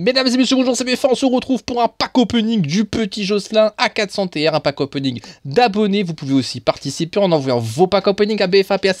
Mesdames et messieurs, bonjour, c'est BFA. on se retrouve pour un pack opening du petit Jocelyn à 400 TR, un pack opening d'abonnés. Vous pouvez aussi participer en envoyant vos pack opening à bfapack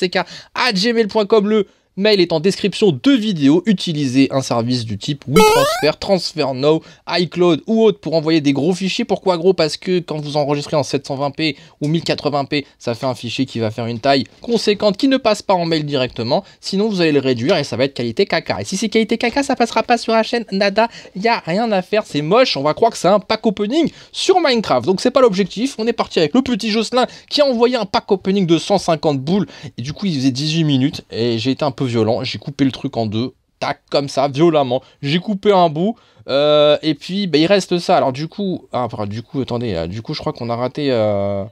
à gmail.com, le mail est en description de vidéo. Utilisez un service du type WeTransfer, TransferNow, iCloud ou autre pour envoyer des gros fichiers. Pourquoi gros Parce que quand vous enregistrez en 720p ou 1080p, ça fait un fichier qui va faire une taille conséquente qui ne passe pas en mail directement. Sinon, vous allez le réduire et ça va être qualité caca. Et si c'est qualité caca, ça passera pas sur la chaîne. Nada, il n'y a rien à faire. C'est moche. On va croire que c'est un pack opening sur Minecraft. Donc, c'est pas l'objectif. On est parti avec le petit Jocelyn qui a envoyé un pack opening de 150 boules. Et du coup, il faisait 18 minutes. Et j'ai été un peu violent. J'ai coupé le truc en deux. Tac, comme ça, violemment. J'ai coupé un bout. Euh, et puis, bah, il reste ça. Alors, du coup. Ah, du coup, attendez. Euh, du coup, je crois qu'on a raté. Euh,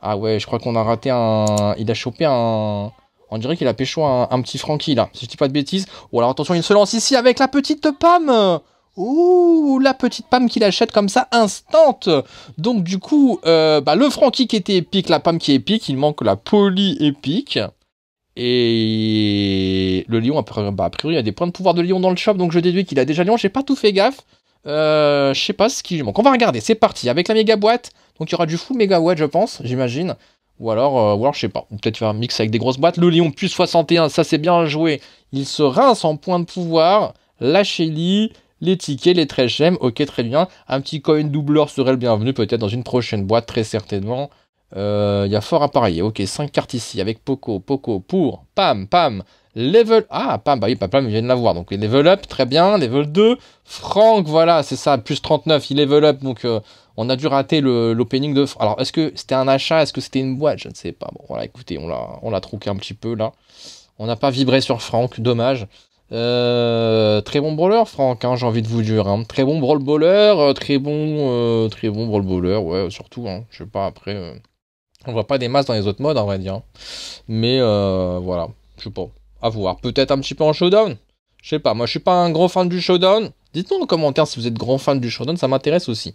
ah ouais, je crois qu'on a raté un. Il a chopé un. On dirait qu'il a pécho un, petit Frankie là, si je dis pas de bêtises. Ou alors attention, il se lance ici avec la petite Pam Ouh, la petite Pam qu'il achète comme ça, instante Donc du coup, bah, le Frankie qui était épique, la Pam qui est épique, il manque la Poly épique. Et le lion, a priori, bah, il y a des points de pouvoir de lion dans le shop, donc je déduis qu'il a déjà lion. J'ai pas tout fait gaffe. Euh, je sais pas ce qui lui manque. On va regarder, c'est parti. Avec la méga boîte, donc il y aura du fou méga boîte, je pense, j'imagine. Ou alors, euh, ou alors je sais pas. Peut-être faire un mix avec des grosses boîtes. Le lion, plus 61, ça c'est bien joué. Il se rince en points de pouvoir. La Shelly, les tickets, les 13 gemmes. Ok, très bien. Un petit coin doubleur serait le bienvenu, peut-être dans une prochaine boîte, très certainement. Il euh, y a fort à parier. Ok, 5 cartes ici avec Poco. Poco pour. Pam, pam. Level. Ah, pam, bah oui, pam, pam, je viens de l'avoir. Donc, level up, très bien. Level 2. Franck, voilà, c'est ça. Plus 39, il level up. Donc, euh, on a dû rater l'opening de. Alors, est-ce que c'était un achat Est-ce que c'était une boîte Je ne sais pas. Bon, voilà, écoutez, on l'a troqué un petit peu là. On n'a pas vibré sur Franck, dommage. Euh, très bon brawler, Franck, hein, j'ai envie de vous dire. Hein. Très bon brawl très bon, très bon brawl ouais, surtout. Hein, je sais pas, après. On voit pas des masses dans les autres modes, en vrai dire. Hein. Mais euh, voilà, je sais pas. À voir. Peut-être un petit peu en showdown. Je sais pas. Moi, je suis pas un grand fan du showdown. Dites-nous en commentaire si vous êtes grand fan du showdown, ça m'intéresse aussi.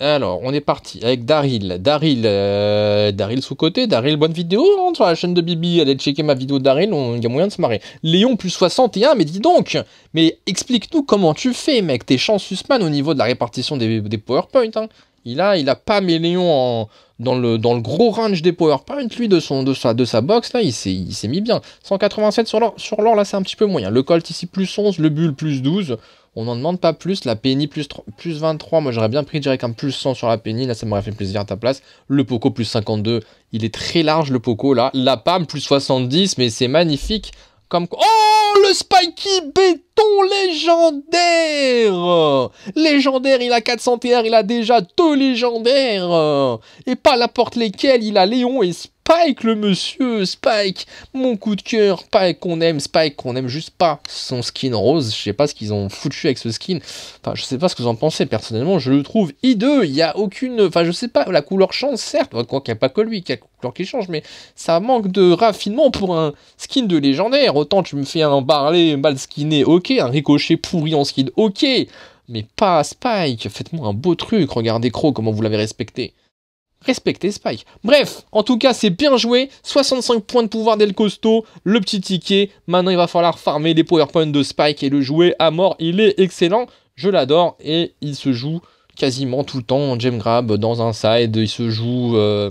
Alors, on est parti avec Daryl. Daryl, euh, Daryl sous-côté. Daryl, bonne vidéo hein, sur la chaîne de Bibi. Allez checker ma vidéo de Daryl, il y a moyen de se marrer. Léon, plus 61, mais dis donc Mais explique-nous comment tu fais, mec. T'es chanceusman au niveau de la répartition des, des PowerPoint. Hein. Il, a, il a pas mis Léon en, dans le, dans le gros range des PowerPoint, lui, de, son, de, sa, de sa box, là, il s'est mis bien. 187 sur l'or, sur l'or là, c'est un petit peu moyen. Le Colt ici, plus 11, le Bull, plus 12. On n'en demande pas plus. La Penny, plus, 23. Moi, j'aurais bien pris direct un plus 100 sur la Penny. Là, ça m'aurait fait plaisir à ta place. Le Poco, plus 52. Il est très large, le Poco, là. La PAM, plus 70. Mais c'est magnifique. Oh le Spiky béton légendaire Légendaire, il a 401, il a déjà deux légendaires Et pas porte lesquels, il a Léon et Spike, le monsieur, Spike, mon coup de cœur, Spike qu'on aime, Spike qu'on aime juste pas, son skin rose, je sais pas ce qu'ils ont foutu avec ce skin, enfin je sais pas ce que vous en pensez, personnellement je le trouve hideux, il y a aucune, enfin je sais pas, la couleur change certes, quoi qu'il n'y a pas que lui y a couleur qui change, mais ça manque de raffinement pour un skin de légendaire, autant tu me fais un barlet mal skinné, ok, un ricochet pourri en skin, ok, mais pas Spike, faites-moi un beau truc, regardez Croc comment vous l'avez respecté. Respecter Spike. Bref, en tout cas, c'est bien joué. 65 points de pouvoir d'El Costo, le petit ticket. Maintenant, il va falloir farmer les PowerPoints de Spike et le jouer à mort. Il est excellent, je l'adore et il se joue quasiment tout le temps en gem grab dans un side. Il se joue. Euh,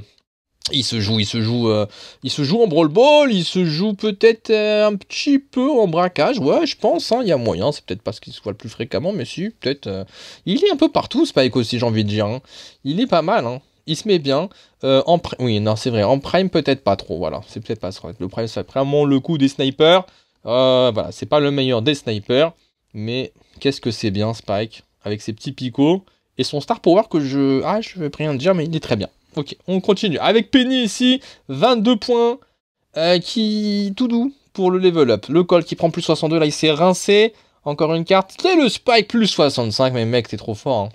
il se joue, il se joue, euh, il se joue en brawl ball, il se joue peut-être euh, un petit peu en braquage, ouais, je pense, hein. il y a moyen, c'est peut-être pas ce qu'il se voit le plus fréquemment, mais si, peut-être. il est un peu partout, Spike aussi, j'ai envie de dire. Hein. Il est pas mal, hein il se met bien. Euh, en oui, non, c'est vrai. En prime, peut-être pas trop. Voilà, c'est peut-être pas trop. Le prime, c'est vraiment le coup des snipers. Euh, voilà, c'est pas le meilleur des snipers. Mais qu'est-ce que c'est bien, Spike, avec ses petits picots et son star power que je. Ah, je vais rien dire, mais il est très bien. Ok, on continue. Avec Penny ici, 22 points. Euh, qui. Tout doux pour le level up. Le col qui prend plus 62, là, il s'est rincé. Encore une carte. C'est le Spike plus 65. Mais mec, t'es trop fort. Hein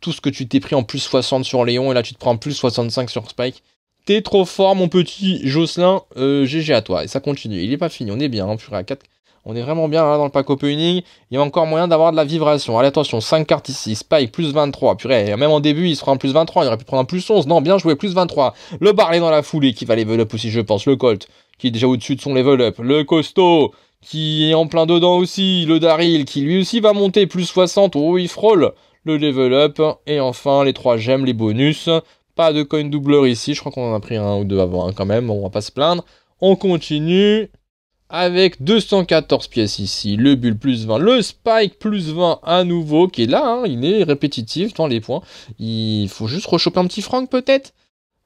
tout ce que tu t'es pris en plus 60 sur Léon et là tu te prends en plus 65 sur Spike. T'es trop fort, mon petit Jocelyn. GG euh, à toi. Et ça continue. Il est pas fini. On est bien. Hein, à 4. On est vraiment bien là hein, dans le pack opening. Il y a encore moyen d'avoir de la vibration. Allez, attention. 5 cartes ici. Spike, plus 23. Purée, même en début, il sera en plus 23. Il aurait pu prendre un plus 11. Non, bien joué. Plus 23. Le Barley dans la foulée qui va level up aussi, je pense. Le Colt qui est déjà au-dessus de son level up. Le Costaud qui est en plein dedans aussi. Le Daryl qui lui aussi va monter. Plus 60. Oh, il frôle le level up et enfin les trois gemmes, les bonus. Pas de coin doubleur ici, je crois qu'on en a pris un ou deux avant hein, quand même, on va pas se plaindre. On continue avec 214 pièces ici, le bull plus 20, le spike plus 20 à nouveau qui est là, hein, il est répétitif dans les points. Il faut juste rechoper un petit franc peut-être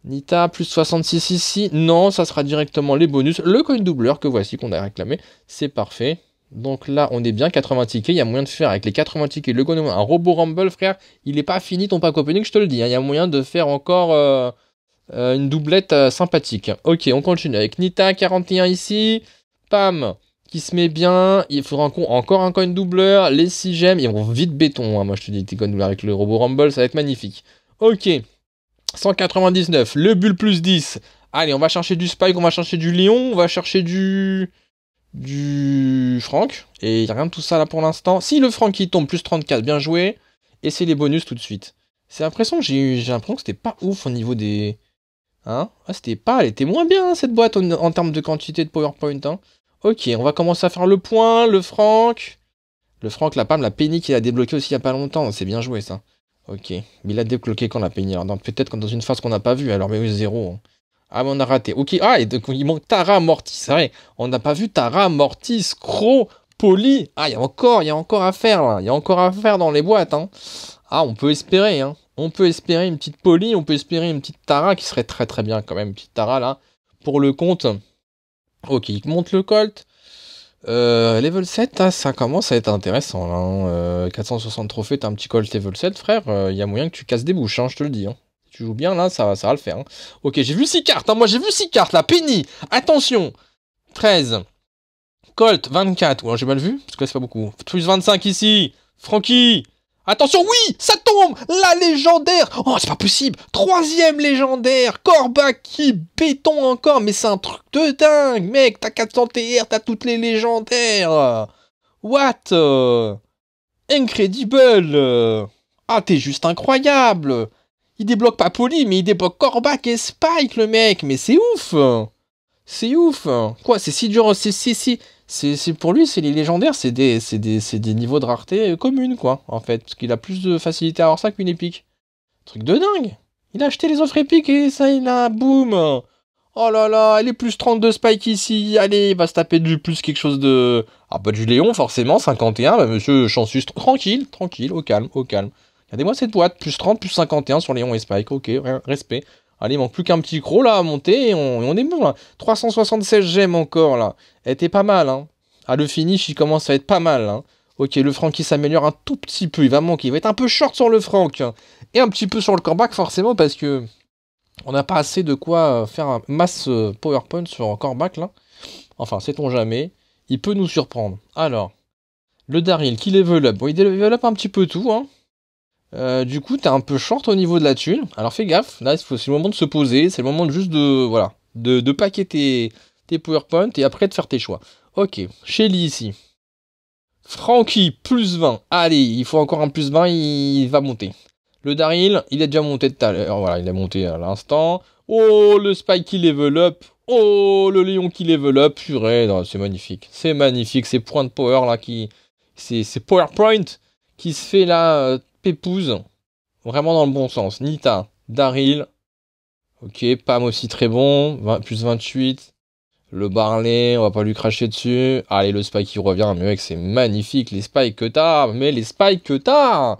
Nita plus 66 ici, non, ça sera directement les bonus, le coin doubleur que voici qu'on a réclamé, c'est parfait. Donc là, on est bien 80 tickets. Il y a moyen de faire avec les 80 tickets le Gonoma. Un robot Rumble, frère, il n'est pas fini ton pack opening, je te le dis. Hein. Il y a moyen de faire encore euh, euh, une doublette euh, sympathique. Ok, on continue avec Nita 41 ici. Pam qui se met bien. Il faudra encore, un coin doubleur. Les 6 gemmes, ils vont vite béton. Hein. Moi, je te dis, t'es avec le robot Rumble, ça va être magnifique. Ok. 199, le bull plus 10. Allez, on va chercher du Spike, on va chercher du Lion, on va chercher du du franc Et il n'y a rien de tout ça là pour l'instant. Si le franc qui tombe, plus 34, bien joué. Et c'est les bonus tout de suite. C'est l'impression que j'ai eu. J'ai l'impression que c'était pas ouf au niveau des. Hein ah, c'était pas. Elle était moins bien hein, cette boîte en, termes de quantité de PowerPoint. Hein. Ok, on va commencer à faire le point. Le franc. Le franc, la PAM, la Penny qu'il a débloqué aussi il y a pas longtemps. C'est bien joué ça. Ok. Mais il a débloqué quand la Penny Alors peut-être dans une phase qu'on n'a pas vue. Alors mais oui, zéro. Hein. Ah, mais on a raté. Ok. Ah, il manque Tara Mortis. C'est vrai. On n'a pas vu Tara Mortis, Crow, Poli. Ah, il y a encore, il y a encore à faire, là. Il y a encore à faire dans les boîtes, hein. Ah, on peut espérer, hein. On peut espérer une petite Poli, on peut espérer une petite Tara qui serait très très bien quand même, une petite Tara là, pour le compte. Ok, il monte le Colt. Euh, level 7, ah, ça commence à être intéressant là. 460 hein. euh, trophées, t'as un petit Colt level 7, frère. Il euh, y a moyen que tu casses des bouches, hein, je te le dis. Hein tu joues bien, là, ça, ça va le faire. Hein. Ok, j'ai vu 6 cartes. Hein. moi, j'ai vu 6 cartes, là. Penny, attention. 13. Colt, 24. Ouais, j'ai mal vu, parce que là, c'est pas beaucoup. Plus 25 ici. Francky Attention, oui, ça tombe La légendaire Oh, c'est pas possible Troisième légendaire Corbac qui béton encore Mais c'est un truc de dingue, mec T'as 400 TR, t'as toutes les légendaires What euh, Incredible Ah, t'es juste incroyable il débloque pas Poli, mais il débloque Corbac et Spike, le mec. Mais c'est ouf. C'est ouf. Quoi, c'est si dur. C'est si, si. C'est pour lui, c'est les légendaires, c'est des, des, des, niveaux de rareté euh, communes, quoi, en fait. Parce qu'il a plus de facilité à avoir ça qu'une épique. Truc de dingue. Il a acheté les offres épiques et ça, il a boum. Oh là là, elle est plus 32 Spike ici. Allez, il va se taper du plus quelque chose de. Ah, pas bah, du Léon, forcément, 51. Bah, monsieur Chansus, tranquille, tranquille, au calme, au calme. Regardez-moi cette boîte, plus 30, plus 51 sur Léon et Spike. Ok, respect. Allez, il manque plus qu'un petit croc là à monter et on, est bon là. 376 gemmes encore là. Elle était pas mal. Hein. Ah, le finish, il commence à être pas mal. Hein. Ok, le franc qui s'améliore un tout petit peu. Il va manquer. Il va être un peu short sur le franc hein. Et un petit peu sur le corbac forcément parce que on n'a pas assez de quoi euh, faire un masse euh, PowerPoint sur corbac là. Enfin, sait-on jamais. Il peut nous surprendre. Alors, le Daryl qui level up. Bon, il level un petit peu tout. Hein. Euh, du coup, t'es un peu short au niveau de la thune. Alors fais gaffe, là, c'est le moment de se poser, c'est le moment de juste de, voilà, de, de paquer tes, tes PowerPoint et après de faire tes choix. Ok, Shelly ici. Frankie, plus 20. Allez, il faut encore un plus 20, il va monter. Le Daryl, il est déjà monté tout à l'heure. Voilà, il est monté à l'instant. Oh, le Spike qui level up. Oh, le Léon qui level up. Purée, c'est magnifique. C'est magnifique, ces points de power là qui. c'est PowerPoint qui se fait là Pépouze, vraiment dans le bon sens. Nita, Daryl, ok, Pam aussi très bon, plus 28. Le Barley, on va pas lui cracher dessus. Allez, le Spike qui revient, mais mec, c'est magnifique, les Spikes que t'as, mais les Spikes que t'as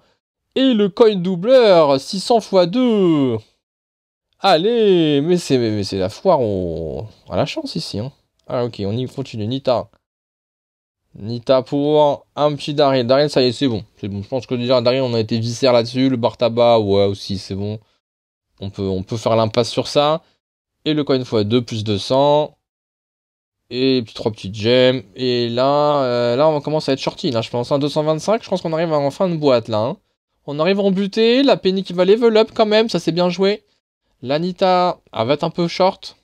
Et le coin doubleur, 600 x 2 Allez, mais c'est, la foire on a la chance ici. Hein. Ah ok, on y continue, Nita. Nita pour hein. un petit Darien, Darien ça y est, c'est bon. C'est bon. Je pense que déjà, Darien on a été viscère là-dessus. Le bar tabac, ouais, aussi, c'est bon. On peut, on peut faire l'impasse sur ça. Et le coin fois 2 plus 200. Et puis trois petites gemmes. Et là, euh, là, on commence à être shorty, là, je pense. à hein. 225, je pense qu'on arrive en fin de boîte, là. Hein. On arrive en butée, La Penny qui va level up quand même, ça c'est bien joué. Nita, elle va être un peu short.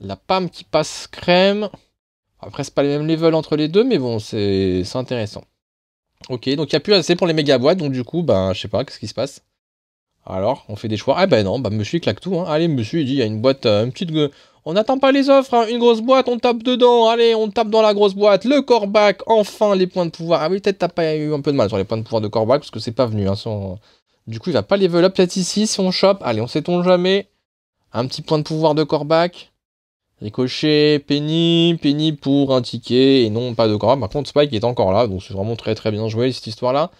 La Pam qui passe crème. Après, c'est pas les mêmes levels entre les deux, mais bon, c'est intéressant. Ok, donc il n'y a plus assez pour les méga boîtes, donc du coup, ben, je sais pas, qu'est-ce qui se passe Alors, on fait des choix. Ah ben non, bah monsieur, il claque tout. Hein. Allez, monsieur, il dit, il y a une boîte, euh, une petite... On n'attend pas les offres, hein. une grosse boîte, on tape dedans, allez, on tape dans la grosse boîte, le corbac, enfin les points de pouvoir. Ah oui, peut-être t'as pas eu un peu de mal sur les points de pouvoir de corbac, parce que c'est pas venu. Hein, Du coup, il va pas level up peut-être ici, si on chope, allez, on sait-on jamais. Un petit point de pouvoir de corbac. Ricochet, Penny, Penny pour un ticket et non pas de grave. Par contre, Spike est encore là, donc c'est vraiment très très bien joué cette histoire-là.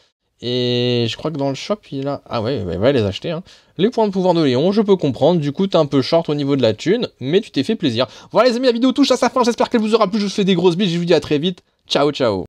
Et je crois que dans le shop, il a... Ah ouais, bah, va les acheter. Hein. Les points de pouvoir de Léon, je peux comprendre. Du coup, t'es un peu short au niveau de la thune, mais tu t'es fait plaisir. Voilà les amis, la vidéo touche à sa fin. J'espère qu'elle vous aura plu. Je vous fais des grosses bises. Je vous dis à très vite. Ciao, ciao.